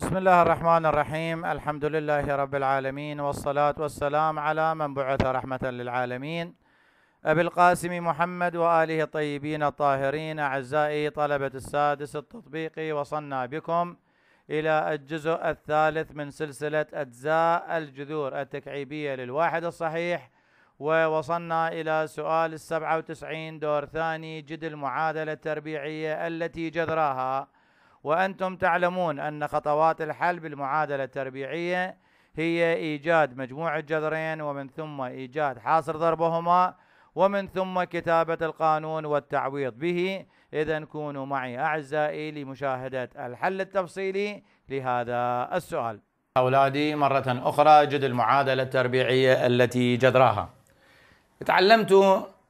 بسم الله الرحمن الرحيم الحمد لله رب العالمين والصلاة والسلام على من بعث رحمة للعالمين أبي القاسم محمد وآله الطيبين الطاهرين أعزائي طلبة السادس التطبيقي وصلنا بكم إلى الجزء الثالث من سلسلة أجزاء الجذور التكعيبية للواحد الصحيح ووصلنا إلى سؤال السبعة وتسعين دور ثاني جد المعادلة التربيعية التي جذراها وأنتم تعلمون أن خطوات الحل بالمعادلة التربيعية هي إيجاد مجموع الجذرين ومن ثم إيجاد حاصر ضربهما ومن ثم كتابة القانون والتعويض به إذا كونوا معي أعزائي لمشاهدة الحل التفصيلي لهذا السؤال أولادي مرة أخرى جد المعادلة التربيعية التي جذراها تعلمت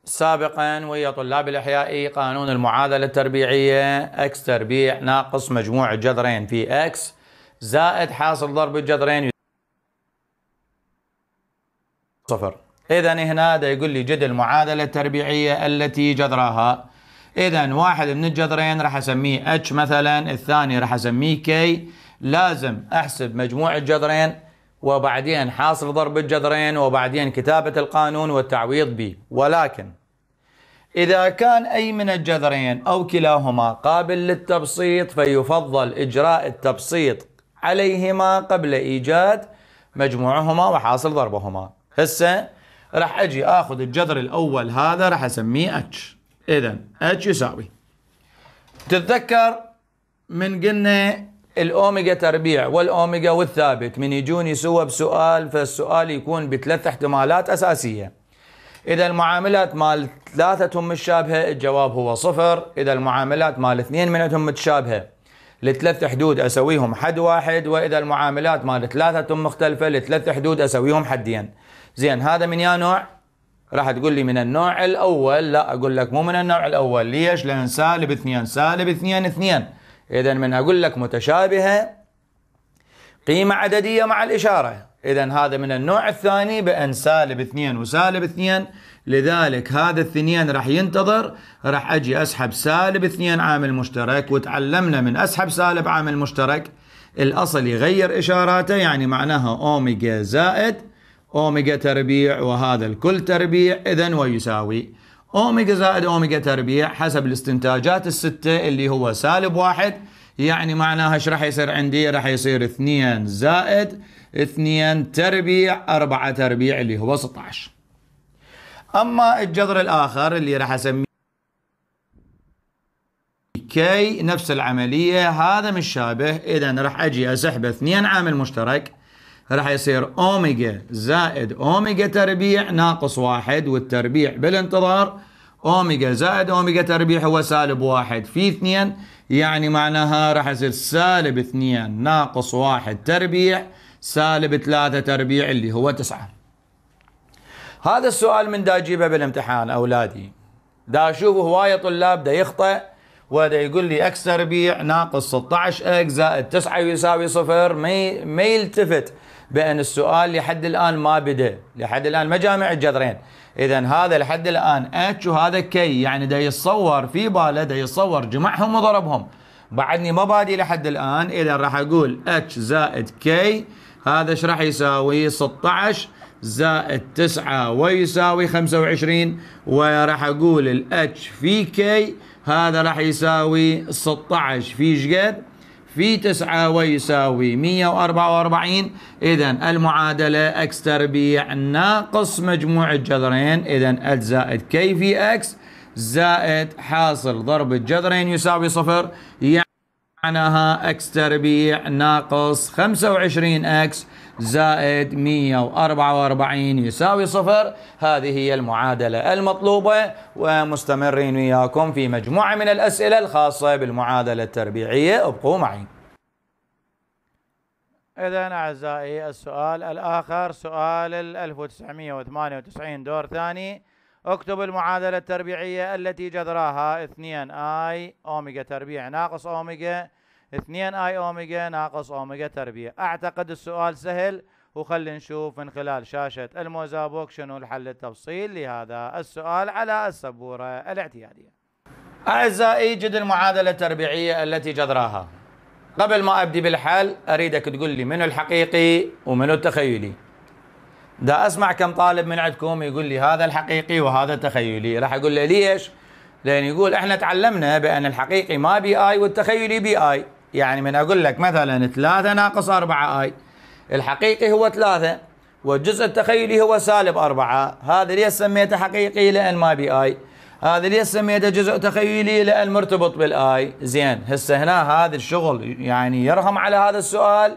سابقا ويا طلاب الإحيائي قانون المعادلة التربيعية اكس تربيع ناقص مجموع الجذرين في اكس زائد حاصل ضرب الجذرين صفر إذا هنا ده يقول لي جد المعادلة التربيعية التي جذرها إذا واحد من الجذرين راح أسميه اتش مثلا الثاني راح أسميه كي لازم أحسب مجموع الجذرين وبعدين حاصل ضرب الجذرين وبعدين كتابة القانون والتعويض به ولكن إذا كان أي من الجذرين أو كلاهما قابل للتبسيط فيفضل إجراء التبسيط عليهما قبل إيجاد مجموعهما وحاصل ضربهما هسه راح أجي أخذ الجذر الأول هذا راح أسميه اتش إذا اتش يساوي تتذكر من قلنا الاوميجا تربيع والاوميجا والثابت من يجوني سوا بسؤال فالسؤال يكون بثلاث احتمالات اساسيه اذا المعاملات مال ثلاثه متشابهه الجواب هو صفر اذا المعاملات مال اثنين منهم متشابهه لثلاث حدود اسويهم حد واحد واذا المعاملات مال ثلاثه مختلفه لثلاث حدود اسويهم حدين زين هذا من يا نوع راح تقول لي من النوع الاول لا اقول لك مو من النوع الاول ليش لان سالب اثنين سالب اثنين اثنين إذا من أقول لك متشابهة قيمة عددية مع الإشارة إذا هذا من النوع الثاني بأن سالب اثنين وسالب اثنين لذلك هذا الثنين راح ينتظر راح أجي أسحب سالب اثنين عامل مشترك وتعلمنا من أسحب سالب عامل مشترك الأصل يغير إشاراته يعني معناها أوميجا زائد أوميجا تربيع وهذا الكل تربيع إذا ويساوي أوميجا زائد أوميجا تربيع حسب الاستنتاجات الستة اللي هو سالب واحد يعني معناها ايش راح يصير عندي راح يصير 2 زائد 2 تربيع 4 تربيع اللي هو 16 اما الجذر الاخر اللي راح اسميه كي نفس العمليه هذا مش شابه اذا راح اجي اسحبه 2 عامل مشترك راح يصير اوميجا زائد اوميجا تربيع ناقص واحد والتربيع بالانتظار اوميجا زائد اوميجا تربيع هو سالب واحد في اثنين يعني معناها راح يصير سالب اثنين ناقص واحد تربيع سالب ثلاثة تربيع اللي هو تسعة هذا السؤال من دا اجيبه بالامتحان اولادي دا اشوف هواية طلاب دا يخطئ وهذا يقول لي اكس تربيع ناقص 16 اكس زائد 9 يساوي صفر ما ما يلتفت بان السؤال لحد الان ما بدا لحد الان ما جامع الجذرين اذا هذا لحد الان اتش وهذا كي يعني دا يتصور في باله دا يتصور جمعهم وضربهم بعدني ما بادي لحد الان اذا راح اقول اتش زائد كي هذا ايش راح يساوي 16 زائد 9 ويساوي 25 وراح اقول الاتش في كي هذا راح يساوي 16 في شقد في 9 ويساوي 144 اذا المعادله اكس تربيع ناقص مجموع الجذرين اذا ال زائد كي في اكس زائد حاصل ضرب الجذرين يساوي صفر يعني معناها اكس تربيع ناقص 25 اكس زائد 144 يساوي صفر هذه هي المعادلة المطلوبة ومستمرين وياكم في مجموعة من الأسئلة الخاصة بالمعادلة التربيعية ابقوا معي إذا أعزائي السؤال الآخر سؤال ال 1998 دور ثاني اكتب المعادلة التربيعية التي جذراها 2 اي اوميجا تربيع ناقص اوميجا 2 اي اوميجا ناقص اوميجا تربيع اعتقد السؤال سهل وخلي نشوف من خلال شاشة الموزابوك شنو الحل التفصيل لهذا السؤال على السبورة الاعتيادية أعزائي جد المعادلة التربيعية التي جذراها قبل ما أبدي بالحل أريدك تقول لي منو الحقيقي ومنو التخيلي دا أسمع كم طالب من عندكم يقول لي هذا الحقيقي وهذا تخيلي راح أقول له ليش لأن يقول إحنا تعلمنا بأن الحقيقي ما بي آي والتخيلي بي آي يعني من اقول لك مثلا 3 ناقص 4 اي الحقيقي هو 3 والجزء التخيلي هو سالب 4 هذا ليش سميته حقيقي لان ما بي اي هذا ليش سميته جزء تخيلي لان مرتبط بالاي زين هسه هنا هذا الشغل يعني يرهم على هذا السؤال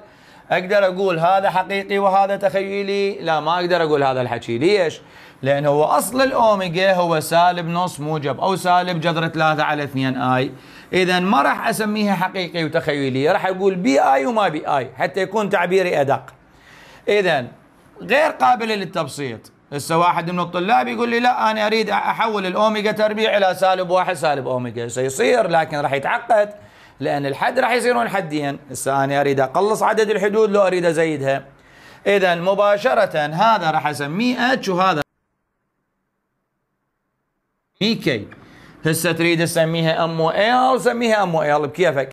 اقدر اقول هذا حقيقي وهذا تخيلي لا ما اقدر اقول هذا الحكي ليش لان هو اصل الاوميجا هو سالب نص موجب او سالب جذر 3 على 2 اي اذا ما راح اسميها حقيقي وتخيلي راح اقول بي اي وما بي اي حتى يكون تعبيري ادق اذا غير قابله للتبسيط هسه واحد من الطلاب يقول لي لا انا اريد احول الاوميجا تربيع الى سالب واحد سالب اوميجا سيصير لكن راح يتعقد لان الحد راح يصيرون حدين هسه انا اريد اقلص عدد الحدود لو اريد ازيدها اذا مباشره هذا راح اسميه اتش وهذا كي هسه تريد اسميها ام وال او سميها ام وال بكيفك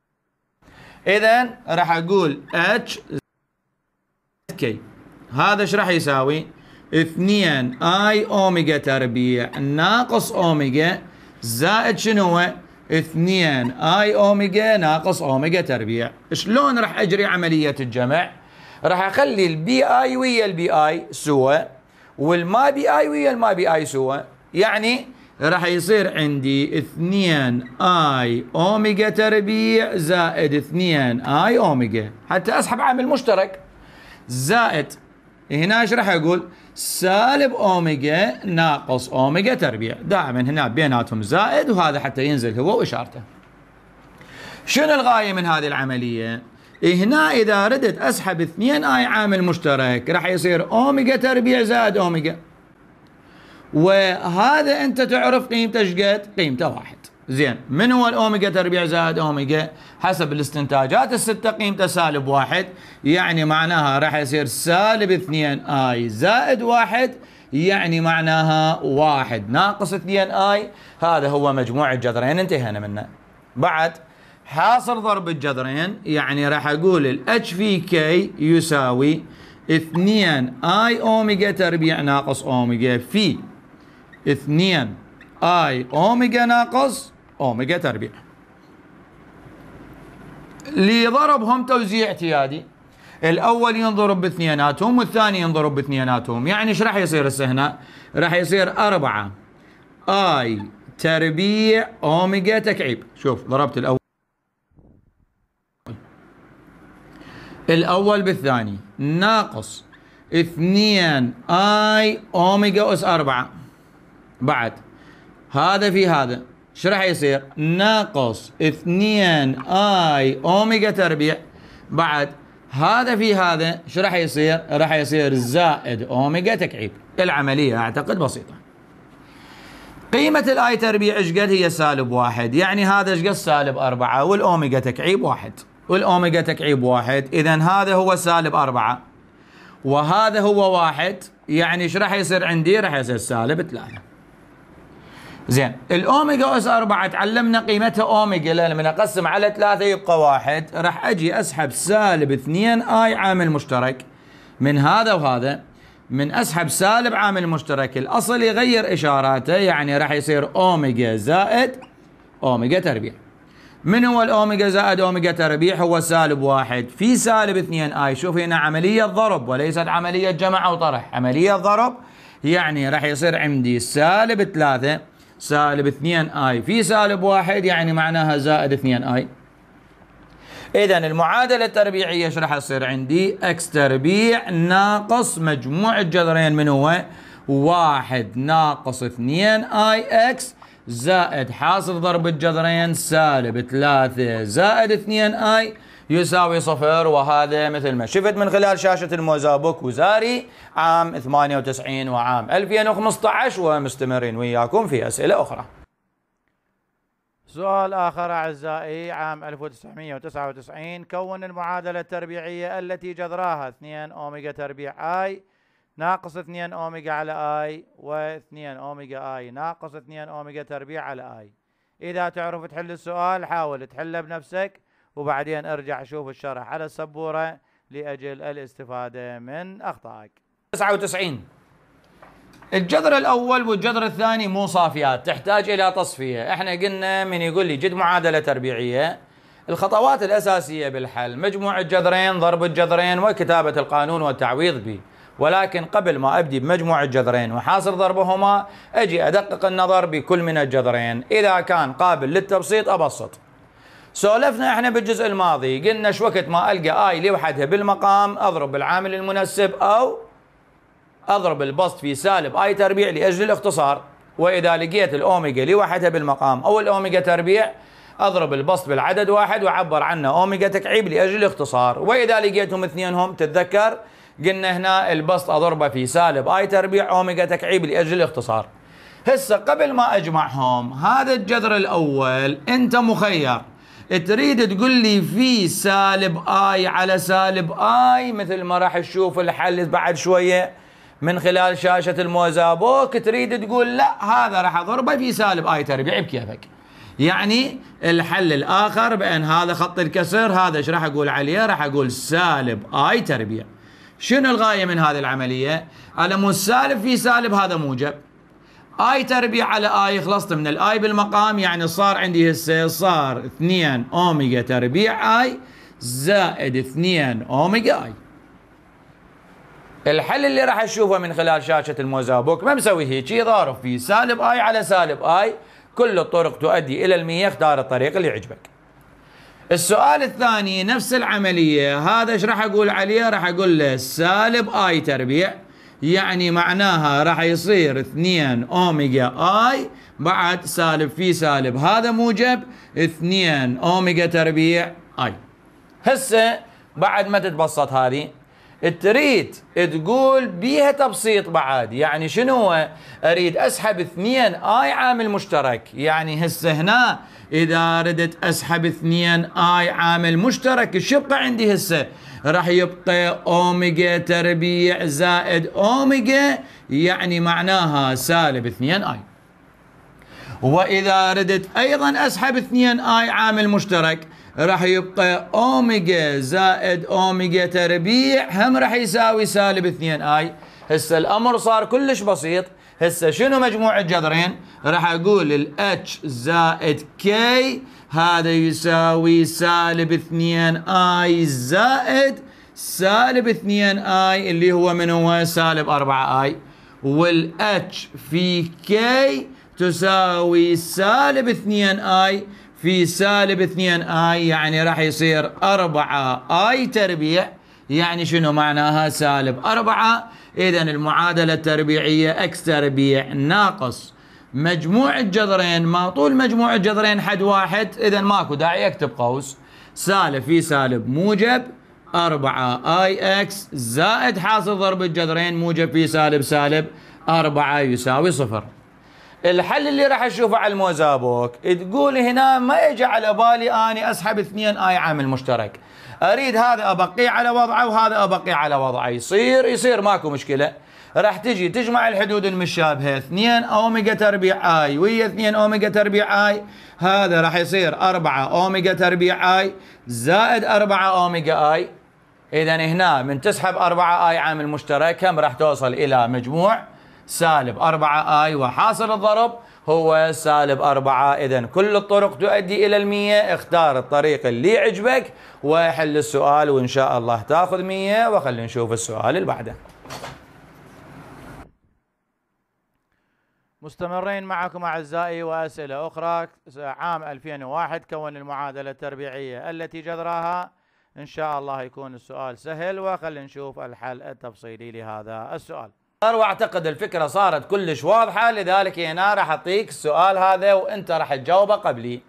اذا راح اقول اتش كي هذا ايش راح يساوي 2 اي اوميجا تربيع ناقص اوميجا زائد شنو 2 اي اوميجا ناقص اوميجا تربيع شلون راح اجري عمليه الجمع راح اخلي البي اي ويا البي اي سوا والما بي اي ويا الما بي اي سوا يعني راح يصير عندي 2 اي اوميجا تربيع زائد 2 اي اوميجا حتى اسحب عامل مشترك زائد هنا ايش راح اقول؟ سالب اوميجا ناقص اوميجا تربيع دائما هنا بيناتهم زائد وهذا حتى ينزل هو واشارته. شنو الغايه من هذه العمليه؟ هنا اذا ردت اسحب 2 اي عامل مشترك راح يصير اوميجا تربيع زائد اوميجا وهذا انت تعرف قيمته شقد قيمته واحد زين من هو الاوميجا تربيع زائد اوميجا حسب الاستنتاجات السته قيمته سالب واحد يعني معناها راح يصير سالب اثنين اي زائد واحد يعني معناها واحد ناقص اثنين اي هذا هو مجموع الجذرين انتهينا منه بعد حاصل ضرب الجذرين يعني راح اقول الاتش في كي يساوي 2 اي اوميجا تربيع ناقص اوميجا في اثنين اي اوميجا ناقص اوميجا تربيع لضربهم توزيع اعتيادي الاول ينضرب باثنيناتهم والثاني ينضرب باثنيناتهم يعني ايش راح يصير هسه هنا راح يصير أربعة اي تربيع اوميجا تكعيب شوف ضربت الاول الاول بالثاني ناقص اثنين اي اوميجا اس أربعة بعد هذا في هذا شو راح يصير ناقص 2 اي اوميجا تربيع بعد هذا في هذا شو راح يصير راح يصير زائد اوميجا تكعيب العملية اعتقد بسيطة قيمة الاي تربيع ايش قد هي سالب واحد يعني هذا ايش قد سالب اربعة والاوميجا تكعيب واحد والاوميجا تكعيب واحد اذا هذا هو سالب اربعة وهذا هو واحد يعني ايش راح يصير عندي راح يصير سالب ثلاثة زين الأوميجا أس 4 تعلمنا قيمتها أوميجا لأن من أقسم على ثلاثة يبقى واحد راح أجي أسحب سالب 2 آي عامل مشترك من هذا وهذا من أسحب سالب عامل مشترك الأصل يغير إشاراته يعني راح يصير أوميجا زائد أوميجا تربيع من هو الأوميجا زائد أوميجا تربيع هو سالب واحد في سالب 2 آي شوف هنا عملية ضرب وليست عملية جمع أو طرح عملية ضرب يعني راح يصير عندي سالب 3 سالب 2 i في سالب واحد يعني معناها زائد 2 2i إذن المعادله التربيعيه ايش راح تصير عندي اكس تربيع ناقص مجموع الجذرين من هو واحد ناقص 2 اي اكس زائد حاصل ضرب الجذرين سالب ثلاثة زائد اثنين اي يساوي صفر وهذا مثل ما شفت من خلال شاشة الموزابوك وزاري عام 98 وعام 2015 ومستمرين وياكم في أسئلة أخرى سؤال آخر أعزائي عام 1999 كون المعادلة التربيعية التي جذراها 2 اوميجا تربيع آي ناقص 2 اوميجا على اي و2 اوميجا اي ناقص 2 اوميجا تربيع على اي اذا تعرف تحل السؤال حاول تحله بنفسك وبعدين ارجع شوف الشرح على السبوره لاجل الاستفاده من اخطائك 99 الجذر الاول والجذر الثاني مو صافيات تحتاج الى تصفيه احنا قلنا من يقول لي جد معادله تربيعيه الخطوات الاساسيه بالحل مجموع الجذرين ضرب الجذرين وكتابه القانون والتعويض به ولكن قبل ما أبدي بمجموع الجذرين وحاصر ضربهما أجي أدقق النظر بكل من الجذرين إذا كان قابل للتبسيط أبسط سولفنا احنا بالجزء الماضي قلنا شو وقت ما القى اي لوحدها بالمقام اضرب بالعامل المنسب او اضرب البسط في سالب اي تربيع لاجل الاختصار واذا لقيت الاوميجا لوحدها بالمقام او الاوميجا تربيع اضرب البسط بالعدد واحد وعبر عنه اوميجا تكعيب لاجل الاختصار واذا لقيتهم اثنينهم تتذكر قلنا هنا البسط اضربه في سالب اي تربيع اوميجا تكعيب لاجل الاختصار هسه قبل ما اجمعهم هذا الجذر الاول انت مخير تريد تقول لي في سالب اي على سالب اي مثل ما راح تشوف الحل بعد شويه من خلال شاشه الموزابوك تريد تقول لا هذا راح اضربه في سالب اي تربيع بكيفك يعني الحل الاخر بان هذا خط الكسر هذا ايش راح اقول عليه راح اقول سالب اي تربيع شنو الغاية من هذه العملية على سالب في سالب هذا موجب آي تربيع على آي خلصت من الآي بالمقام يعني صار عندي هسه صار 2 أوميجا تربيع آي زائد 2 أوميجا آي الحل اللي راح تشوفه من خلال شاشة الموزابوك ما مسوي هيك ضارب في سالب آي على سالب آي كل الطرق تؤدي إلى المية اختار الطريق اللي يعجبك السؤال الثاني نفس العملية هذا ايش راح اقول عليه راح اقول له سالب اي تربيع يعني معناها راح يصير 2 اوميجا اي بعد سالب في سالب هذا موجب 2 اوميجا تربيع اي هسه بعد ما تتبسط هذه تريد تقول بيها تبسيط بعد يعني شنو اريد اسحب اثنين اي عامل مشترك يعني هسه هنا اذا ردت اسحب اثنين اي عامل مشترك ايش يبقى عندي هسه راح يبقى اوميجا تربيع زائد اوميجا يعني معناها سالب اثنين اي واذا ردت ايضا اسحب اثنين اي عامل مشترك راح يبقى اوميجا زائد اوميجا تربيع هم راح يساوي سالب 2 اي هسه الامر صار كلش بسيط هسه شنو مجموع الجذرين راح اقول الاتش زائد كي هذا يساوي سالب 2 اي زائد سالب 2 اي اللي هو من هو سالب 4 اي والاتش في كي تساوي سالب 2 اي في سالب 2 اي يعني راح يصير 4 اي تربيع يعني شنو معناها سالب 4 اذا المعادله التربيعيه اكس تربيع ناقص مجموع الجذرين ما طول مجموع الجذرين حد واحد اذا ماكو داعي اكتب قوس سالب في سالب موجب 4 اي اكس زائد حاصل ضرب الجذرين موجب في سالب سالب 4 يساوي صفر الحل اللي راح اشوفه على الموزابوك تقول هنا ما يجي على بالي اني اسحب اثنين اي عامل مشترك اريد هذا ابقيه على وضعه وهذا ابقيه على وضعه يصير يصير ماكو مشكله راح تجي تجمع الحدود المشابهه 2 اوميجا تربيع اي ويا 2 اوميجا تربيع اي هذا راح يصير 4 اوميجا تربيع اي زائد 4 اوميجا اي اذا هنا من تسحب 4 اي عامل مشترك كم راح توصل الى مجموع سالب 4 اي وحاصل الضرب هو سالب 4 اذا كل الطرق تؤدي الى المية اختار الطريق اللي يعجبك وحل السؤال وان شاء الله تاخذ مية وخلينا نشوف السؤال اللي بعده مستمرين معكم أعزائي وأسئلة أخرى عام 2001 كون المعادلة التربيعية التي جذراها إن شاء الله يكون السؤال سهل وخلينا نشوف الحل التفصيلي لهذا السؤال واعتقد الفكره صارت كلش واضحه لذلك هنا راح اعطيك السؤال هذا وانت راح تجاوبه قبلي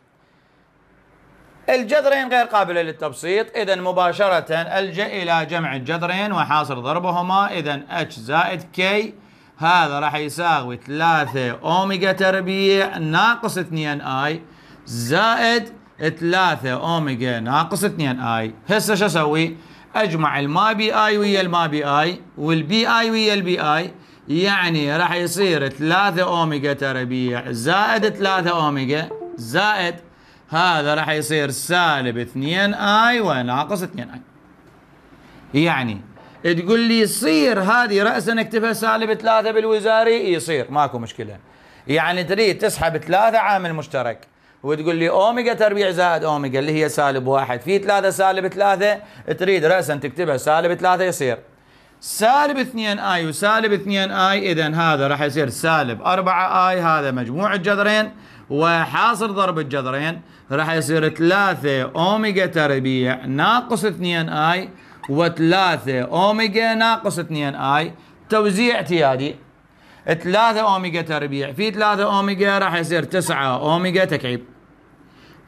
الجذرين غير قابله للتبسيط اذا مباشره الجا الى جمع الجذرين وحاصر ضربهما اذا اتش زائد كي هذا راح يساوي 3 اوميجا تربيع ناقص 2 اي زائد 3 اوميجا ناقص 2 اي هسه شو اسوي؟ اجمع الما بي اي ويا الما بي اي والبي اي ويا البي اي يعني راح يصير 3 اوميجا تربيع زائد 3 اوميجا زائد هذا راح يصير سالب 2 اي وناقص 2 اي يعني تقول لي يصير هذه راسا اكتبها سالب 3 بالوزاري يصير ماكو مشكله يعني تريد تسحب 3 عامل مشترك وتقول لي اوميجا تربيع زائد اوميجا اللي هي سالب واحد في ثلاثة سالب ثلاثة تريد رأسا تكتبها سالب ثلاثة يصير سالب 2 اي وسالب 2 اي اذا هذا راح يصير سالب 4 اي هذا مجموع الجذرين وحاصل ضرب الجذرين راح يصير 3 اوميجا تربيع ناقص 2 اي و3 اوميجا ناقص 2 اي توزيع اعتيادي 3 اوميجا تربيع في 3 اوميجا راح يصير 9 اوميجا تكعيب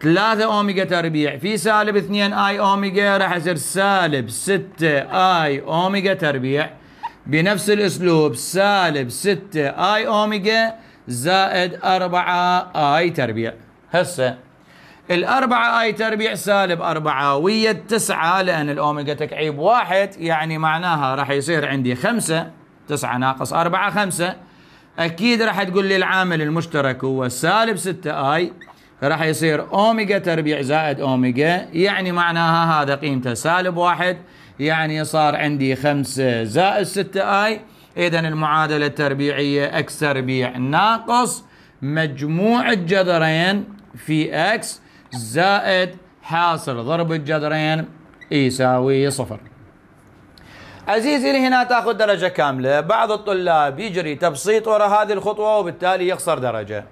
3 اوميجا تربيع في سالب 2 اي اوميجا راح يصير سالب 6 اي اوميجا تربيع بنفس الاسلوب سالب 6 اي اوميجا زائد 4 اي تربيع هسه الأربعة آي تربيع سالب أربعة ويا التسعة لأن الأوميجا تكعيب واحد يعني معناها راح يصير عندي خمسة تسعة ناقص أربعة خمسة أكيد راح تقول لي العامل المشترك هو سالب ستة آي راح يصير اوميجا تربيع زائد اوميجا يعني معناها هذا قيمته سالب واحد يعني صار عندي خمسة زائد ستة اي اذا المعادلة التربيعية اكس تربيع ناقص مجموع الجذرين في اكس زائد حاصل ضرب الجذرين يساوي صفر عزيزي هنا تاخذ درجة كاملة بعض الطلاب يجري تبسيط وراء هذه الخطوة وبالتالي يخسر درجة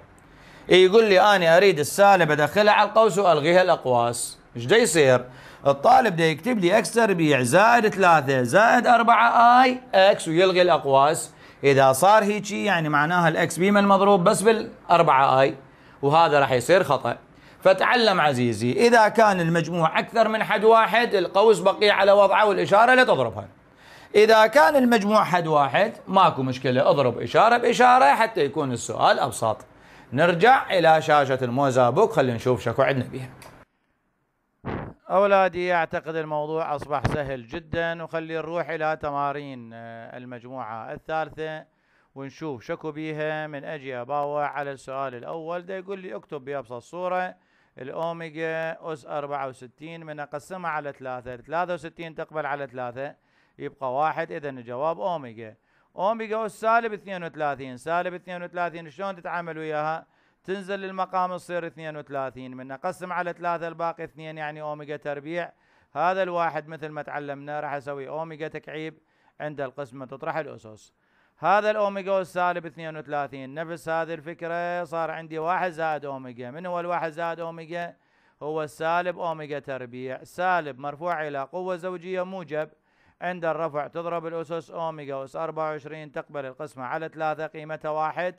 إيه، يقول لي أنا أريد السالب أدخلها على القوس وألغيها الأقواس إيش دا يصير؟ الطالب دا يكتب لي اكس تربيع زائد ثلاثة زائد أربعة اي اكس ويلغي الأقواس إذا صار هيك يعني معناها الاكس بي من مضروب بس بالأربعة اي وهذا راح يصير خطأ فتعلم عزيزي إذا كان المجموع أكثر من حد واحد القوس بقي على وضعه والإشارة لا تضربها إذا كان المجموع حد واحد ماكو مشكلة اضرب إشارة بإشارة حتى يكون السؤال أبسط نرجع إلى شاشة الموزا بوك خلينا نشوف شكو عندنا بها أولادي أعتقد الموضوع أصبح سهل جدا وخلي نروح إلى تمارين آه، المجموعة الثالثة ونشوف شكو بيها من أجي أباوع على السؤال الأول ده يقول لي أكتب بأبسط صورة الأوميجا أس 64 من أقسمها على ثلاثة 63 تقبل على ثلاثة يبقى واحد إذا الجواب أوميجا اوميجا بيقوا سالب 32 سالب 32 شلون تتعامل وياها تنزل للمقام تصير 32 من نقسم على 3 الباقي 2 يعني اوميجا تربيع هذا الواحد مثل ما تعلمنا راح اسوي اوميجا تكعيب عند القسمة تطرح الاسس هذا الاوميجا السالب 32 نفس هذه الفكرة صار عندي واحد زائد اوميجا من هو الواحد زائد اوميجا هو السالب اوميجا تربيع سالب مرفوع الى قوة زوجية موجب عند الرفع تضرب الأسس أوميجا أس 24 تقبل القسمة على 3 قيمتها واحد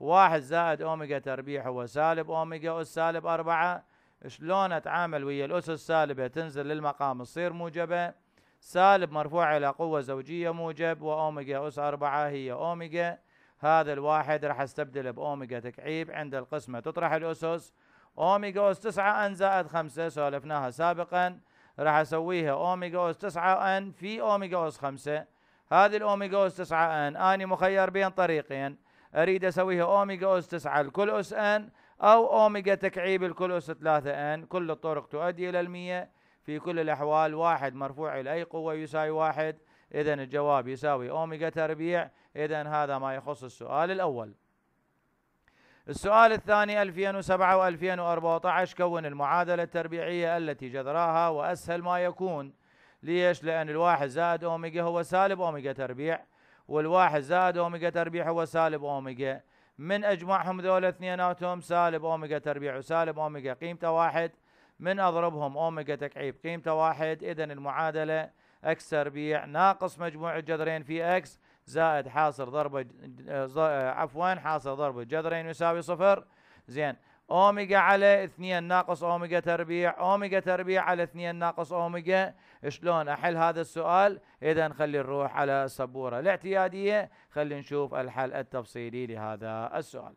واحد زائد أوميجا تربيع هو سالب أوميجا أس سالب 4 شلون أتعامل ويا الأسس سالبة تنزل للمقام تصير موجبة سالب مرفوع إلى قوة زوجية موجب وأوميجا أس 4 هي أوميجا هذا الواحد راح استبدله بأوميجا تكعيب عند القسمة تطرح الأسس أوميجا أس 9 أن زائد 5 سولفناها سابقاً راح اسويها اوميجا اس 9 ان في اوميجا اس 5 هذه الاوميجا اس 9 ان اني مخير بين طريقين اريد اسويها اوميجا اس 9 لكل اس ان او اوميجا تكعيب لكل اس 3 ان كل الطرق تؤدي الى المية في كل الاحوال واحد مرفوع الى اي قوه يساوي واحد اذا الجواب يساوي اوميجا تربيع اذا هذا ما يخص السؤال الاول السؤال الثاني 2007 و2014 كون المعادلة التربيعية التي جذراها وأسهل ما يكون ليش؟ لأن الواحد زائد أوميجا هو سالب أوميجا تربيع والواحد زائد أوميجا تربيع هو سالب أوميجا من أجمعهم ذولا اثنيناتهم سالب أوميجا تربيع وسالب أوميجا قيمته واحد من أضربهم أوميجا تكعيب قيمته واحد إذا المعادلة اكس تربيع ناقص مجموع الجذرين في اكس زائد حاصل ضربة آه، آه، عفوا حاصل ضربة جذرين يساوي صفر زين اوميجا على اثنين ناقص اوميجا تربيع اوميجا تربيع على اثنين ناقص اوميجا شلون احل هذا السؤال اذا خلي نروح على السبوره الاعتياديه خلي نشوف الحل التفصيلي لهذا السؤال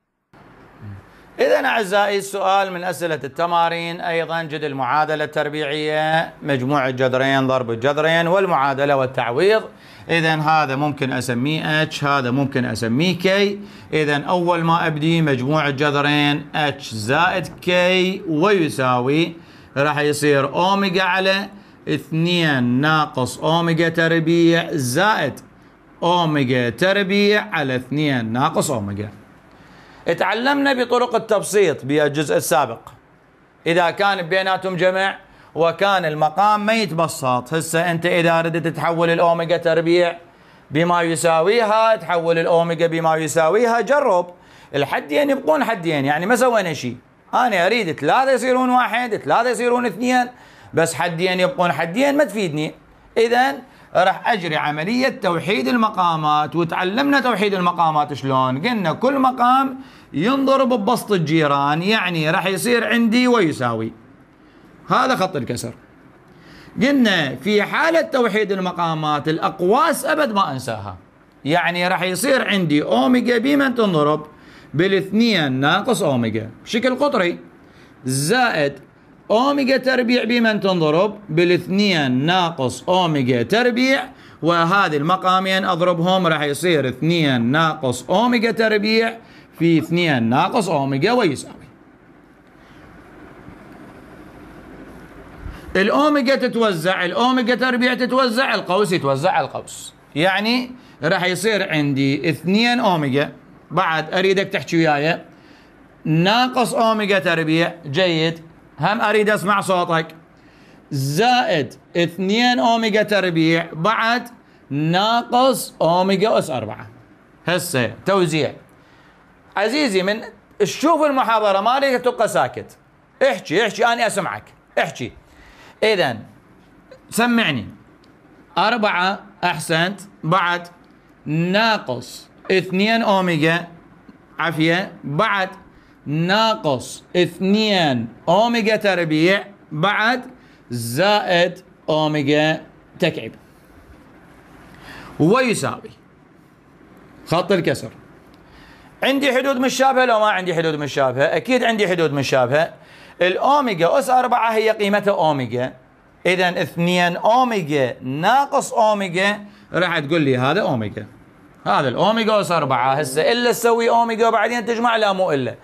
إذا أعزائي السؤال من أسئلة التمارين أيضا جد المعادلة التربيعية مجموع الجذرين ضرب الجذرين والمعادلة والتعويض إذا هذا ممكن أسميه اتش هذا ممكن أسميه كي إذا أول ما أبدي مجموع الجذرين اتش زائد كي ويساوي راح يصير أوميجا على 2 ناقص أوميجا تربيع زائد أوميجا تربيع على 2 ناقص أوميجا تعلمنا بطرق التبسيط بالجزء السابق اذا كان بيناتهم جمع وكان المقام ما يتبسط هسه انت اذا ردت تحول الاوميجا تربيع بما يساويها تحول الاوميجا بما يساويها جرب الحدين يبقون حدين يعني ما سوينا شيء انا اريد ثلاثه يصيرون واحد ثلاثه يصيرون اثنين بس حدين يبقون حدين ما تفيدني اذا راح اجري عمليه توحيد المقامات وتعلمنا توحيد المقامات شلون قلنا كل مقام ينضرب ببسط الجيران يعني راح يصير عندي ويساوي هذا خط الكسر قلنا في حالة توحيد المقامات الأقواس أبد ما أنساها يعني راح يصير عندي أوميجا بي تنضرب بالاثنين ناقص أوميجا بشكل قطري زائد أوميجا تربيع بمن تنضرب بالاثنين ناقص أوميجا تربيع وهذه المقامين يعني أضربهم راح يصير اثنين ناقص أوميجا تربيع في اثنين ناقص أوميجا ويساوي الأوميجا تتوزع الأوميجا تربيع تتوزع القوس يتوزع على القوس يعني راح يصير عندي اثنين أوميجا بعد أريدك تحكي وياي ناقص أوميجا تربيع جيد هم اريد اسمع صوتك زائد 2 اوميجا تربيع بعد ناقص اوميجا اس 4 هسه توزيع عزيزي من شوف المحاضره اريدك تبقى ساكت احكي احكي انا اسمعك احكي اذا سمعني أربعة أحسنت بعد ناقص اثنين أوميجا عافية بعد ناقص اثنين أوميجا تربيع بعد زائد أوميجا تكعيب ويساوي خط الكسر عندي حدود مشابهة لو ما عندي حدود مشابهة أكيد عندي حدود مشابهة الأوميجا أس أربعة هي قيمتها أوميجا إذا اثنين أوميجا ناقص أوميجا راح تقول لي هذا أوميجا هذا الأوميجا أس أربعة هسه إلا تسوي أوميجا وبعدين تجمع لا مو إلا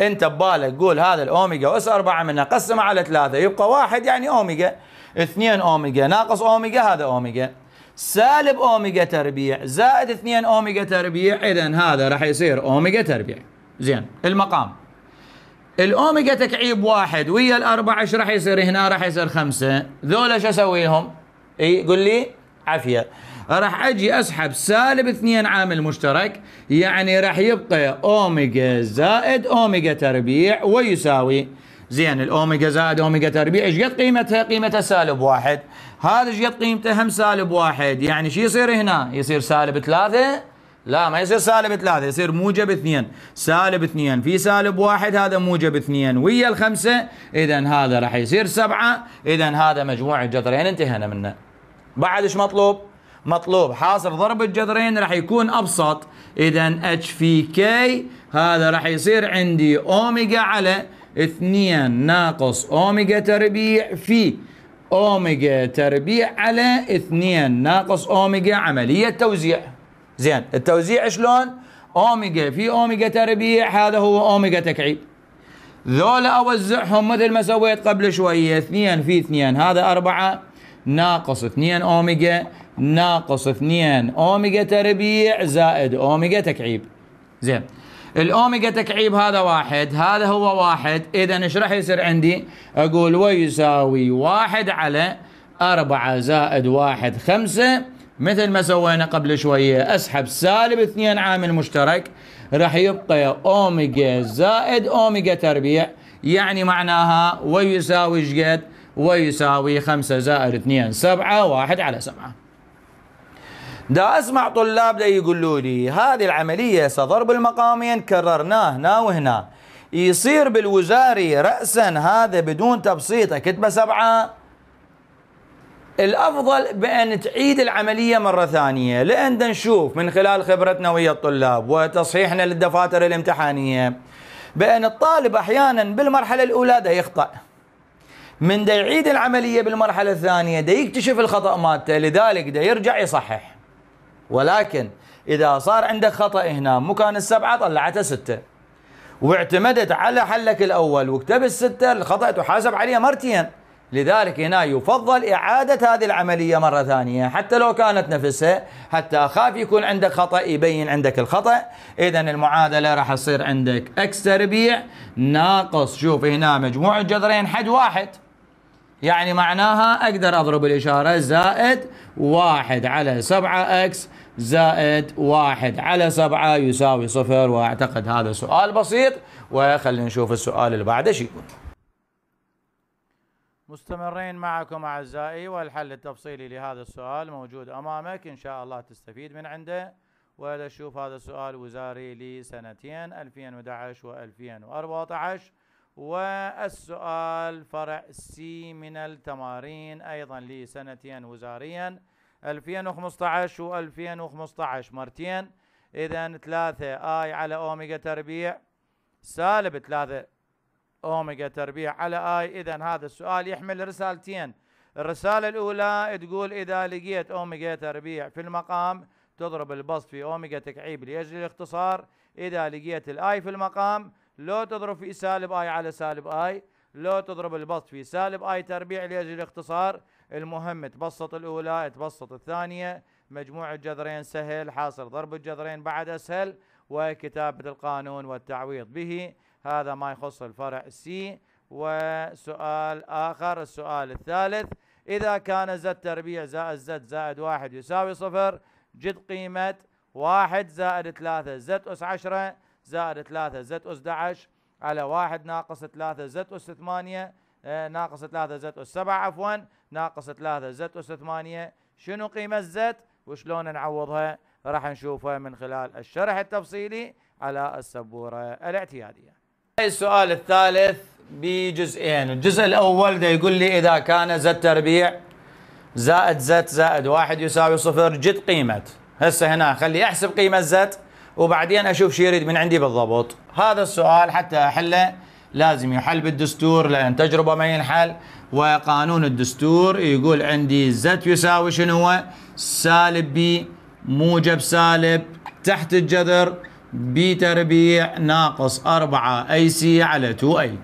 انت ببالك قول هذا الاوميجا اس 4 منها قسمه على ثلاثه يبقى واحد يعني اوميجا 2 اوميجا ناقص اوميجا هذا اوميجا سالب اوميجا تربيع زائد 2 اوميجا تربيع اذا هذا راح يصير اوميجا تربيع زين المقام الاوميجا تكعيب واحد ويا الاربعه ايش راح يصير هنا راح يصير خمسه ذولا شو اسوي لهم؟ قول لي عافيه راح اجي اسحب سالب 2 عامل مشترك يعني راح يبقى اوميجا زائد اوميجا تربيع ويساوي زين الاوميجا زائد اوميجا تربيع ايش قد قيمتها؟ قيمتها سالب واحد هذا ايش قد قيمته؟ هم سالب واحد يعني شو يصير هنا؟ يصير سالب ثلاثة لا ما يصير سالب ثلاثة يصير موجب اثنين سالب اثنين في سالب واحد هذا موجب اثنين ويا الخمسة إذا هذا راح يصير سبعة إذا هذا مجموع الجذرين انتهينا منه بعد ايش مطلوب؟ مطلوب حاصل ضرب الجذرين راح يكون أبسط إذا اتش في كي هذا راح يصير عندي أوميجا على 2 ناقص أوميجا تربيع في أوميجا تربيع على 2 ناقص أوميجا عملية توزيع زين التوزيع شلون؟ أوميجا في أوميجا تربيع هذا هو أوميجا تكعيب ذولا أوزعهم مثل ما سويت قبل شوية 2 في 2 هذا 4 ناقص 2 أوميجا ناقص 2 اوميجا تربيع زائد اوميجا تكعيب زين الاوميجا تكعيب هذا واحد هذا هو واحد اذا ايش راح يصير عندي اقول ويساوي واحد على أربعة زائد واحد خمسة مثل ما سوينا قبل شوية أسحب سالب اثنين عامل مشترك راح يبقى أوميجا زائد أوميجا تربيع يعني معناها ويساوي جد ويساوي خمسة زائد اثنين سبعة واحد على سبعة دا اسمع طلاب دا يقولوا لي هذه العمليه سضرب المقامين كررناه هنا وهنا يصير بالوزاري راسا هذا بدون تبسيطه كتبه سبعه الافضل بان تعيد العمليه مره ثانيه لان نشوف من خلال خبرتنا ويا الطلاب وتصحيحنا للدفاتر الامتحانيه بان الطالب احيانا بالمرحله الاولى دا يخطا من دا يعيد العمليه بالمرحله الثانيه دا يكتشف الخطا مالته لذلك دا يرجع يصحح ولكن إذا صار عندك خطأ هنا مكان السبعة طلعته ستة واعتمدت على حلك الأول وكتب الستة الخطأ تحاسب عليه مرتين لذلك هنا يفضل إعادة هذه العملية مرة ثانية حتى لو كانت نفسها حتى أخاف يكون عندك خطأ يبين عندك الخطأ إذا المعادلة راح تصير عندك أكس تربيع ناقص شوف هنا مجموع الجذرين حد واحد يعني معناها أقدر أضرب الإشارة زائد واحد على سبعة أكس زائد واحد على سبعة يساوي صفر وأعتقد هذا سؤال بسيط وخلينا نشوف السؤال اللي بعده شو يكون مستمرين معكم أعزائي والحل التفصيلي لهذا السؤال موجود أمامك إن شاء الله تستفيد من عنده ولشوف هذا السؤال وزاري لسنتين 2011 و2014 والسؤال فرع سي من التمارين أيضا لسنتين وزاريا 2015 و 2015 مرتين اذا 3 اي على اوميجا تربيع سالب 3 اوميجا تربيع على اي اذا هذا السؤال يحمل رسالتين الرسالة الأولى تقول إذا لقيت أوميجا تربيع في المقام تضرب البسط في أوميجا تكعيب لأجل الاختصار إذا لقيت الآي في المقام لو تضرب في سالب آي على سالب آي لو تضرب البسط في سالب آي تربيع لأجل الاختصار المهم تبسط الاولى تبسط الثانيه مجموع الجذرين سهل حاصل ضرب الجذرين بعد اسهل وكتابه القانون والتعويض به هذا ما يخص الفرع سي وسؤال اخر السؤال الثالث اذا كان زد تربيع زائد زد زائد واحد يساوي صفر جد قيمه واحد زائد ثلاثة زد أس عشرة زائد ثلاثة زد أس دعش على واحد ناقص ثلاثة زد أس ثمانية آه، ناقص ثلاثة زد أس سبعة عفوا ناقص 3 زت أس 8 شنو قيمة زت وشلون نعوضها راح نشوفها من خلال الشرح التفصيلي على السبورة الاعتيادية السؤال الثالث بجزئين الجزء الأول ده يقول لي إذا كان زت تربيع زائد زت زائد واحد يساوي صفر جد قيمة هسه هنا خلي أحسب قيمة زت وبعدين أشوف شو يريد من عندي بالضبط هذا السؤال حتى أحله لازم يحل بالدستور لان تجربه ما ينحل وقانون الدستور يقول عندي زت يساوي شنو هو سالب بي موجب سالب تحت الجذر بي تربيع ناقص 4 اي سي على 2 اي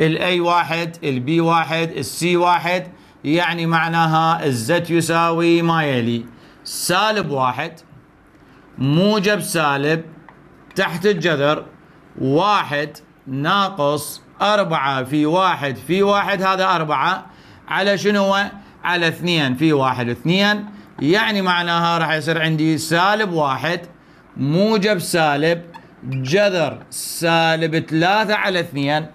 الاي واحد البي واحد السي واحد يعني معناها الزت يساوي ما يلي سالب واحد موجب سالب تحت الجذر واحد ناقص أربعة في واحد في واحد هذا أربعة على شنو على اثنين في واحد اثنين يعني معناها راح يصير عندي سالب واحد موجب سالب جذر سالب ثلاثة على اثنين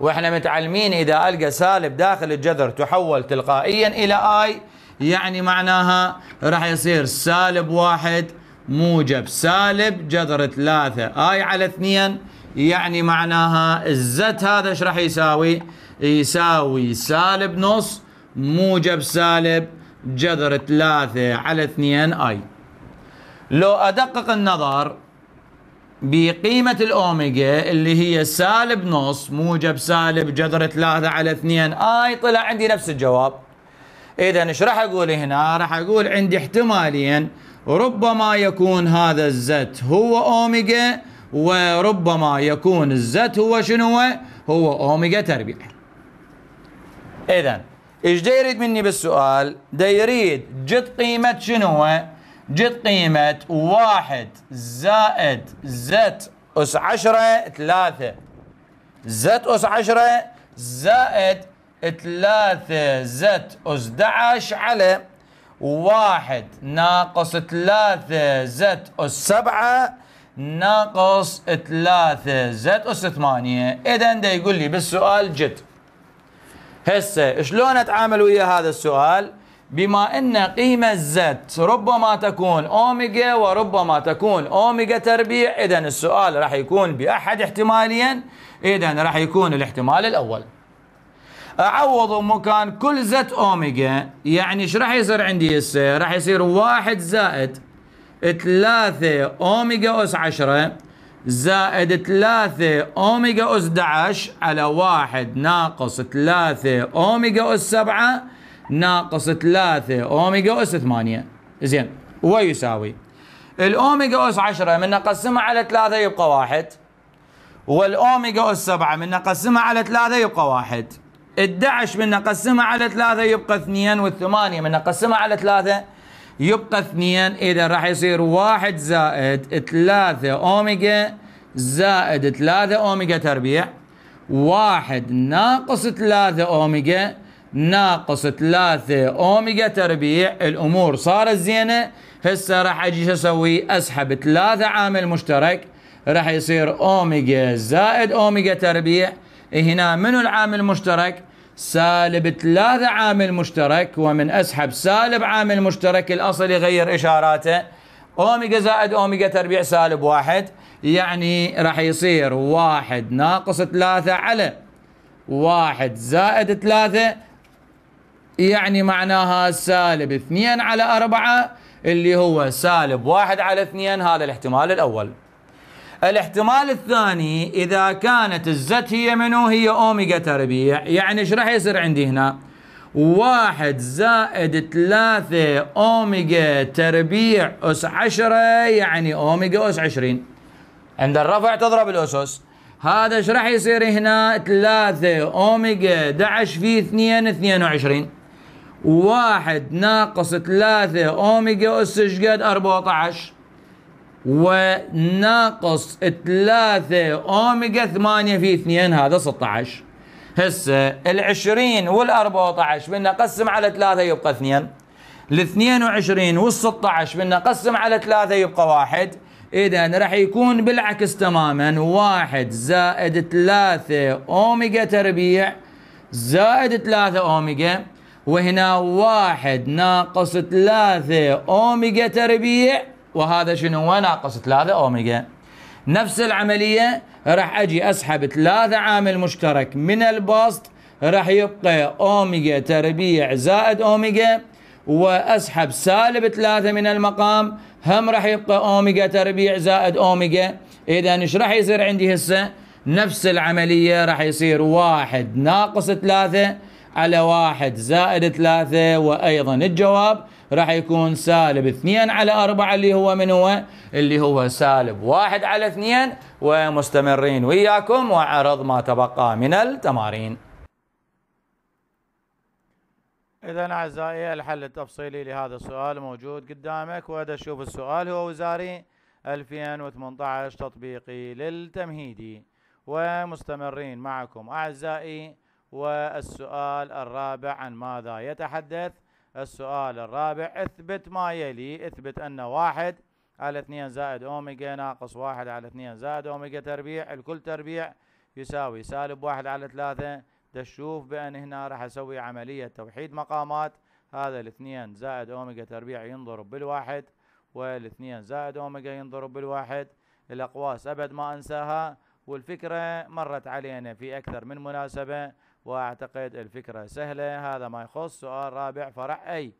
واحنا متعلمين اذا القى سالب داخل الجذر تحول تلقائيا الى اي يعني معناها راح يصير سالب واحد موجب سالب جذر ثلاثة اي على اثنين يعني معناها الزت هذا ايش راح يساوي يساوي سالب نص موجب سالب جذر 3 على 2 اي لو ادقق النظر بقيمة الأوميجا اللي هي سالب نص موجب سالب جذر 3 على 2 آي طلع عندي نفس الجواب إذا إيش راح أقول هنا؟ راح أقول عندي احتمالين ربما يكون هذا الزت هو أوميجا وربما يكون الزت هو شنو هو هو أوميجا تربيع إذا إيش دا يريد مني بالسؤال دا يريد جد قيمة شنو هو جد قيمة واحد زائد زت أس عشرة ثلاثة زت أس عشرة زائد ثلاثة زت أس دعش على واحد ناقص ثلاثة زت أس سبعة ناقص 3 زد أس 8 إذا ده يقول لي بالسؤال جد هسه شلون أتعامل ويا هذا السؤال بما أن قيمة زد ربما تكون أوميجا وربما تكون أوميجا تربيع إذا السؤال راح يكون بأحد احتمالين إذا راح يكون الاحتمال الأول اعوض مكان كل زت اوميجا يعني ايش راح يصير عندي هسه؟ راح يصير واحد زائد 3 أوميجا أس 10 زائد 3 أوميجا أس 11 على 1 ناقص 3 أوميجا أس 7 ناقص 3 أوميجا أس 8 زين ويساوي الأوميجا أس 10 من نقسمها على 3 يبقى 1 والأوميجا أس 7 من نقسمها على 3 يبقى 1 11 من نقسمها على 3 يبقى 2 وال8 من نقسمها على 3 يبقى اثنين اذا راح يصير واحد زائد ثلاثة اوميجا زائد ثلاثة اوميجا تربيع واحد ناقص ثلاثة اوميجا ناقص ثلاثة اوميجا تربيع الامور صارت زينة هسه راح اجي اسوي اسحب ثلاثة عامل مشترك راح يصير اوميجا زائد اوميجا تربيع هنا منو العامل المشترك؟ سالب 3 عامل مشترك ومن أسحب سالب عامل مشترك الأصل يغير إشاراته أوميجا زائد أوميجا تربيع سالب واحد يعني راح يصير واحد ناقص ثلاثة على واحد زائد ثلاثة يعني معناها سالب اثنين على أربعة اللي هو سالب واحد على اثنين هذا الاحتمال الأول الاحتمال الثاني إذا كانت الزت هي منو هي أوميجا تربيع يعني ايش راح يصير عندي هنا واحد زائد ثلاثة أوميجا تربيع أس عشرة يعني أوميجا أس عشرين عند الرفع تضرب الأسس هذا ايش راح يصير هنا ثلاثة أوميجا دعش في اثنين اثنين وعشرين واحد ناقص ثلاثة أوميجا أس ايش قد اربعة عشر وناقص 3 اوميجا 8 في 2 هذا 16 هسه ال 20 وال 14 بدنا نقسم على 3 يبقى 2 ال 22 وال 16 بدنا نقسم على 3 يبقى 1 اذا راح يكون بالعكس تماما 1 زائد 3 اوميجا تربيع زائد 3 اوميجا وهنا 1 ناقص 3 اوميجا تربيع وهذا شنو هو ناقص 3 اوميجا نفس العمليه راح اجي اسحب ثلاثة عامل مشترك من البسط راح يبقى اوميجا تربيع زائد اوميجا واسحب سالب ثلاثة من المقام هم راح يبقى اوميجا تربيع زائد اوميجا اذا ايش راح يصير عندي هسه نفس العملية راح يصير واحد ناقص ثلاثة على واحد زائد ثلاثة وايضا الجواب راح يكون سالب 2 على 4 اللي هو من هو اللي هو سالب 1 على 2 ومستمرين وياكم وعرض ما تبقى من التمارين إذا أعزائي الحل التفصيلي لهذا السؤال موجود قدامك وهذا شوف السؤال هو وزاري 2018 تطبيقي للتمهيدي ومستمرين معكم أعزائي والسؤال الرابع عن ماذا يتحدث السؤال الرابع اثبت ما يلي اثبت أن واحد على اثنين زائد أوميجا ناقص واحد على اثنين زائد أوميجا تربيع الكل تربيع يساوي سالب واحد على ثلاثة تشوف بأن هنا راح أسوي عملية توحيد مقامات هذا الاثنين زائد أوميجا تربيع ينضرب بالواحد والاثنين زائد أوميجا ينضرب بالواحد الأقواس أبد ما أنساها والفكرة مرت علينا في أكثر من مناسبة واعتقد الفكرة سهلة هذا ما يخص سؤال رابع فرع اي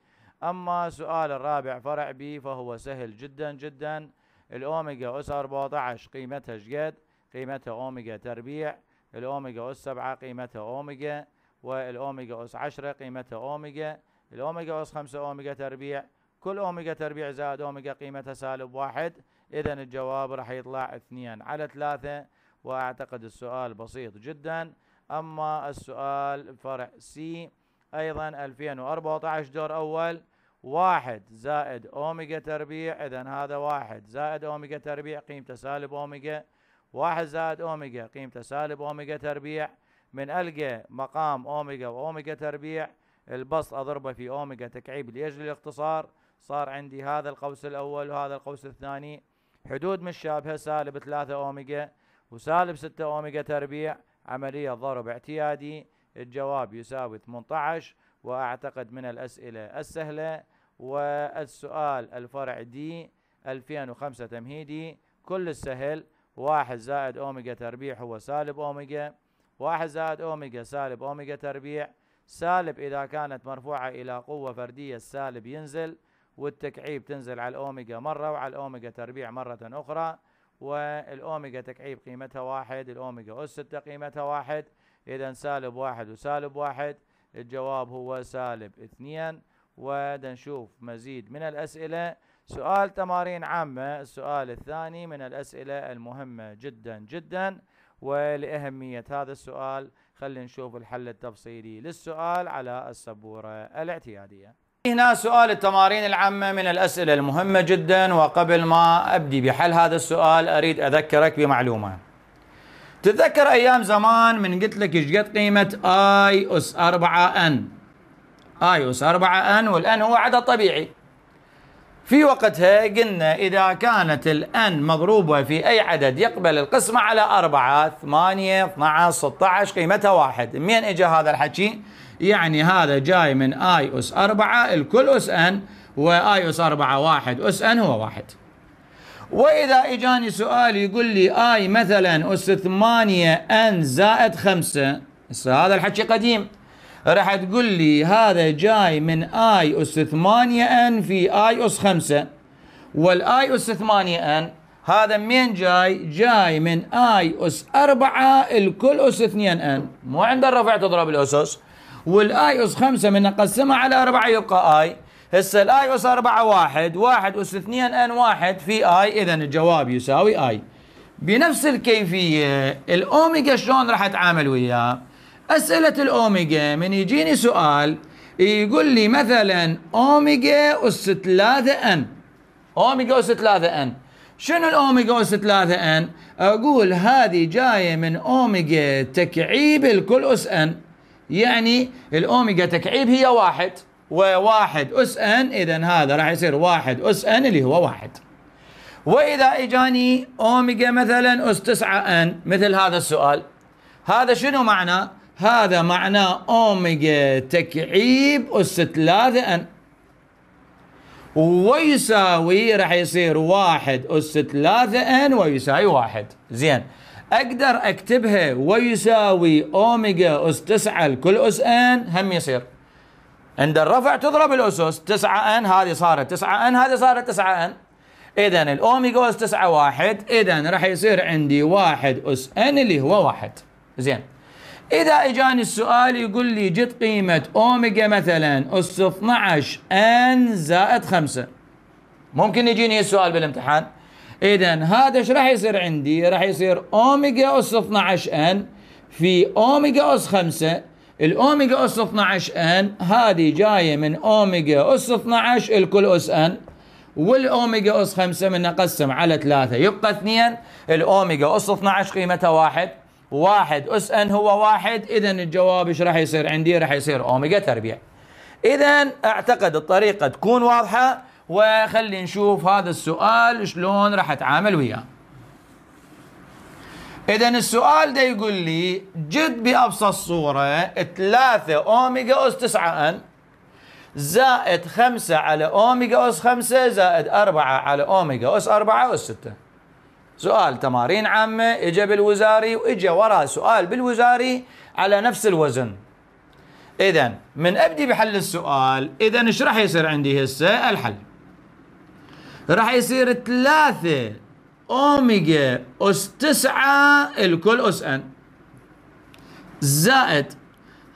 اما سؤال الرابع فرع بي فهو سهل جدا جدا الاوميجا اس 14 قيمتها شقد قيمتها اوميجا تربيع الاوميجا اس 7 قيمتها اوميجا والاوميجا اس 10 قيمتها اوميجا الاوميجا اس 5 اوميجا تربيع كل اوميجا تربيع زائد اوميجا قيمتها سالب واحد اذا الجواب راح يطلع اثنين على ثلاثة واعتقد السؤال بسيط جدا أما السؤال فرع سي أيضا 2014 دور أول واحد زائد أوميجا تربيع إذا هذا واحد زائد أوميجا تربيع قيمة سالب أوميجا واحد زائد أوميجا قيمة سالب أوميجا تربيع من ألقى مقام أوميجا وأوميجا تربيع البسط أضربه في أوميجا تكعيب لأجل الاختصار صار عندي هذا القوس الأول وهذا القوس الثاني حدود مشابهة سالب ثلاثة أوميجا وسالب ستة أوميجا تربيع عملية ضرب اعتيادي الجواب يساوي 18 وأعتقد من الأسئلة السهلة والسؤال الفرع دي 2005 تمهيدي كل السهل واحد زائد أوميجا تربيع هو سالب أوميجا واحد زائد أوميجا سالب أوميجا تربيع سالب إذا كانت مرفوعة إلى قوة فردية السالب ينزل والتكعيب تنزل على الأوميجا مرة وعلى الأوميجا تربيع مرة أخرى والأوميجا تكعيب قيمتها واحد الأوميجا أس 6 قيمتها واحد إذا سالب واحد وسالب واحد الجواب هو سالب اثنين ودا نشوف مزيد من الأسئلة سؤال تمارين عامة السؤال الثاني من الأسئلة المهمة جدا جدا ولأهمية هذا السؤال خلينا نشوف الحل التفصيلي للسؤال على السبورة الاعتيادية هنا سؤال التمارين العامة من الأسئلة المهمة جدا وقبل ما أبدي بحل هذا السؤال أريد أذكرك بمعلومة تتذكر أيام زمان من قلت لك إيش قد قيمة آي أس 4 أن آي أس 4 أن والأن هو عدد طبيعي في وقتها قلنا إذا كانت الأن مضروبة في أي عدد يقبل القسمة على أربعة ثمانية 12 16 قيمتها واحد منين إجا هذا الحكي يعني هذا جاي من آي أس أربعة الكل أس أن وآي أس أربعة واحد أس أن هو واحد وإذا إجاني سؤال يقول لي آي مثلا أس ثمانية أن زائد خمسة هذا الحكي قديم راح تقول لي هذا جاي من اي اس 8 ان في اي اس 5 والاي اس 8 ان هذا منين جاي؟ جاي من اي اس 4 الكل اس 2 ان مو عند الرفع تضرب الاسس والاي اس 5 من نقسمها على 4 يبقى اي هسه الاي اس 4 1 1 اس 2 ان 1 في اي اذا الجواب يساوي اي بنفس الكيفيه الاوميجا شلون راح اتعامل وياه؟ أسئلة الأوميجا من يجيني سؤال يقول لي مثلا أوميجا أس 3 أن أوميجا أس 3 أن شنو الأوميجا أس 3 أن أقول هذه جاية من أوميجا تكعيب الكل أس أن يعني الأوميجا تكعيب هي واحد وواحد أس أن إذا هذا راح يصير واحد أس أن اللي هو واحد وإذا إجاني أوميجا مثلا أس 9 أن مثل هذا السؤال هذا شنو معناه هذا معناه اوميجا تكعيب اس 3 ان ويساوي راح يصير واحد اس 3 ان ويساوي واحد زين اقدر اكتبها ويساوي اوميجا اس 9 لكل اس ان هم يصير عند الرفع تضرب الاسس 9 ان هذه صارت 9 ان هذه صارت 9 ان اذا الاوميجا اس 9 واحد اذا راح يصير عندي واحد اس ان اللي هو واحد زين إذا إجاني السؤال يقول لي جت قيمة أوميجا مثلا أس 12 N زائد 5 ممكن يجيني السؤال بالامتحان إذا هذا إيش راح يصير عندي؟ راح يصير أوميجا أس 12 N في أوميجا أس 5 الأوميجا أس 12 N هذه جاية من أوميجا أس 12 الكل أس N والأوميجا أس 5 منها قسم على 3 يبقى 2 الأوميجا أس 12 قيمتها 1 واحد اس ان هو واحد اذا الجواب ايش راح يصير عندي راح يصير اوميجا تربيع اذا اعتقد الطريقه تكون واضحه وخلي نشوف هذا السؤال شلون راح اتعامل وياه اذا السؤال ده يقول لي جد بابسط صوره 3 اوميجا اس 9 ان زائد 5 على اوميجا اس 5 زائد 4 على اوميجا اس 4 اس 6 سؤال تمارين عامة اجى بالوزاري واجى وراء سؤال بالوزاري على نفس الوزن اذا من ابدي بحل السؤال اذا ايش راح يصير عندي هسه الحل راح يصير ثلاثة اوميجا اس تسعة الكل اس ان زائد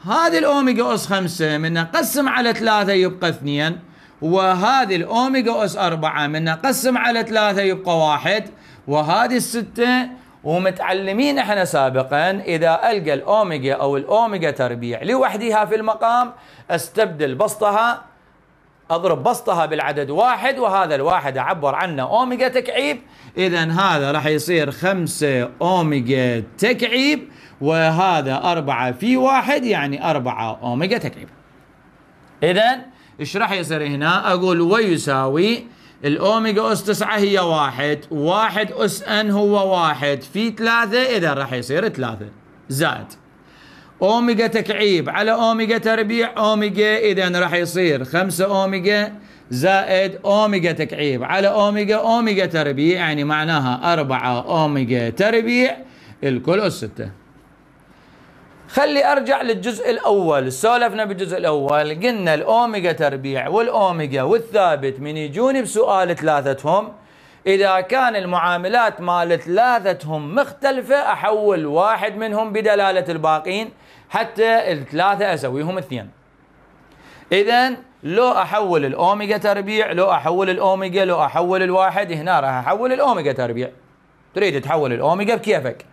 هذه الاوميجا اس خمسة من نقسم على ثلاثة يبقى اثنين وهذه الاوميجا اس اربعة من نقسم على ثلاثة يبقى واحد وهذه الستة ومتعلمين احنا سابقا اذا القى الاوميجا او الاوميجا تربيع لوحدها في المقام استبدل بسطها اضرب بسطها بالعدد واحد وهذا الواحد اعبر عنه اوميجا تكعيب اذا هذا راح يصير خمسة اوميجا تكعيب وهذا أربعة في واحد يعني أربعة أوميجا تكعيب إذا إيش راح يصير هنا أقول ويساوي الأوميجا أس تسعة هي واحد واحد أس أن هو واحد في ثلاثة إذا راح يصير ثلاثة زائد أوميجا تكعيب على أوميجا تربيع أوميجا إذا راح يصير خمسة أوميجا زائد أوميجا تكعيب على أوميجا أوميجا تربيع يعني معناها أربعة أوميجا تربيع الكل أس ستة خلي ارجع للجزء الاول سولفنا بالجزء الاول قلنا الاوميجا تربيع والاوميجا والثابت من يجون بسؤال ثلاثتهم اذا كان المعاملات مال ثلاثتهم مختلفه احول واحد منهم بدلاله الباقين حتى الثلاثه اسويهم اثنين اذا لو احول الاوميجا تربيع لو احول الاوميجا لو احول الواحد هنا راح احول الاوميجا تربيع تريد تحول الاوميجا بكيفك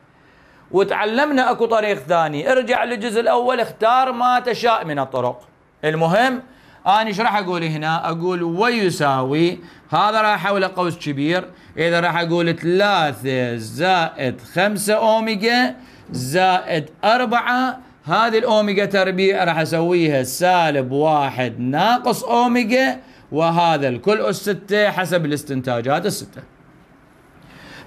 وتعلمنا اكو طريق ثاني ارجع للجزء الاول اختار ما تشاء من الطرق المهم انا ايش راح اقول هنا اقول ويساوي هذا راح احوله قوس كبير اذا راح اقول 3 زائد 5 اوميجا زائد 4 هذه الاوميجا تربيع راح اسويها سالب واحد ناقص اوميجا وهذا الكل اس 6 حسب الاستنتاجات السته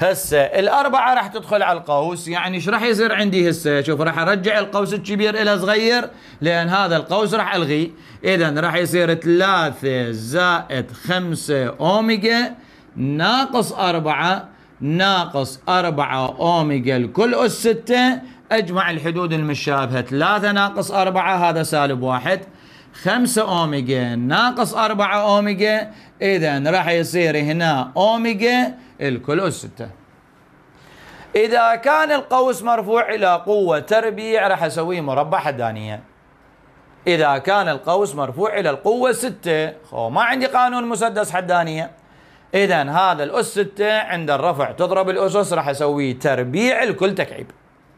هسه الاربعه راح تدخل على القوس يعني ايش راح يصير عندي هسه شوف راح ارجع القوس الكبير الى صغير لان هذا القوس راح الغيه اذا راح يصير 3 زائد 5 اوميجا ناقص 4 ناقص 4 اوميجا الكل اس 6 اجمع الحدود المشابهه 3 ناقص 4 هذا سالب 1 خمسة أوميجا ناقص أربعة أوميجا إذا راح يصير هنا أوميجا الكل أس ستة إذا كان القوس مرفوع إلى قوة تربيع راح أسويه مربع حدانية إذا كان القوس مرفوع إلى القوة ستة خو ما عندي قانون مسدس حدانية إذا هذا الأس ستة عند الرفع تضرب الأسس راح أسويه تربيع الكل تكعيب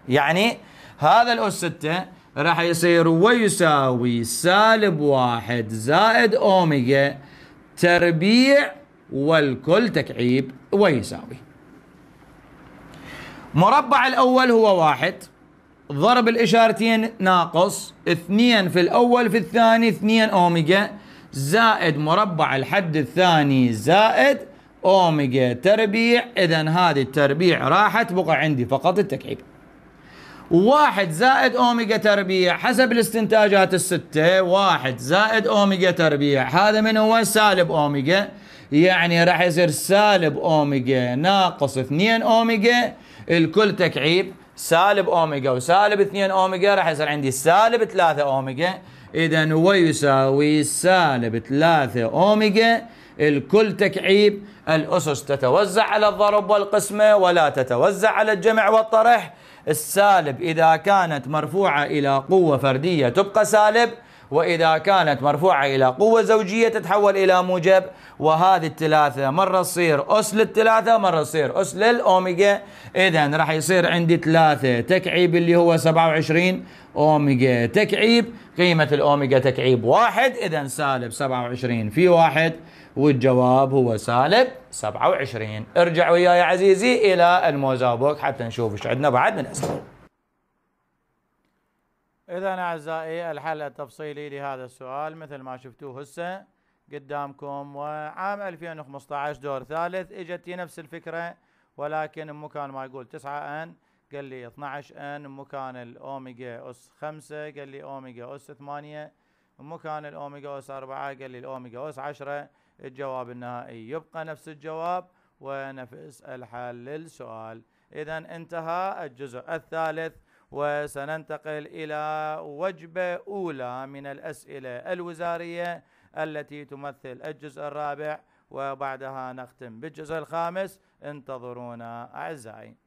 يعني هذا الأس ستة راح يصير ويساوي سالب واحد زائد أوميجا تربيع والكل تكعيب ويساوي مربع الأول هو واحد ضرب الإشارتين ناقص اثنين في الأول في الثاني اثنين أوميجا زائد مربع الحد الثاني زائد أوميجا تربيع إذا هذه التربيع راحت بقى عندي فقط التكعيب واحد زائد أوميجا تربيع حسب الاستنتاجات الستة واحد زائد أوميجا تربيع هذا من هو سالب أوميجا يعني راح يصير سالب أوميجا ناقص 2 أوميجا الكل تكعيب سالب أوميجا وسالب 2 أوميجا راح يصير عندي سالب 3 أوميجا إذا هو يساوي سالب 3 أوميجا الكل تكعيب الأسس تتوزع على الضرب والقسمة ولا تتوزع على الجمع والطرح السالب إذا كانت مرفوعة إلى قوة فردية تبقى سالب وإذا كانت مرفوعة إلى قوة زوجية تتحول إلى موجب وهذه الثلاثة مرة تصير أس للثلاثة مرة تصير أس للأوميجا إذا راح يصير عندي ثلاثة تكعيب اللي هو 27 أوميجا تكعيب قيمة الأوميجا تكعيب واحد إذا سالب 27 في واحد والجواب هو سالب 27 ارجع وياي يا عزيزي إلى الموزابوك حتى نشوف ايش عندنا بعد من أسئلة اذا اعزائي الحل التفصيلي لهذا السؤال مثل ما شفتوه هسه قدامكم وعام 2015 دور ثالث اجت نفس الفكره ولكن مكان ما يقول 9 ان قال لي 12 ان مكان الاوميجا اس 5 قال لي اوميجا اس 8 مكان الاوميجا اس 4 قال لي الاوميجا اس 10 الجواب النهائي يبقى نفس الجواب ونفس الحل للسؤال اذا انتهى الجزء الثالث وسننتقل إلى وجبة أولى من الأسئلة الوزارية التي تمثل الجزء الرابع وبعدها نختم بالجزء الخامس انتظرونا أعزائي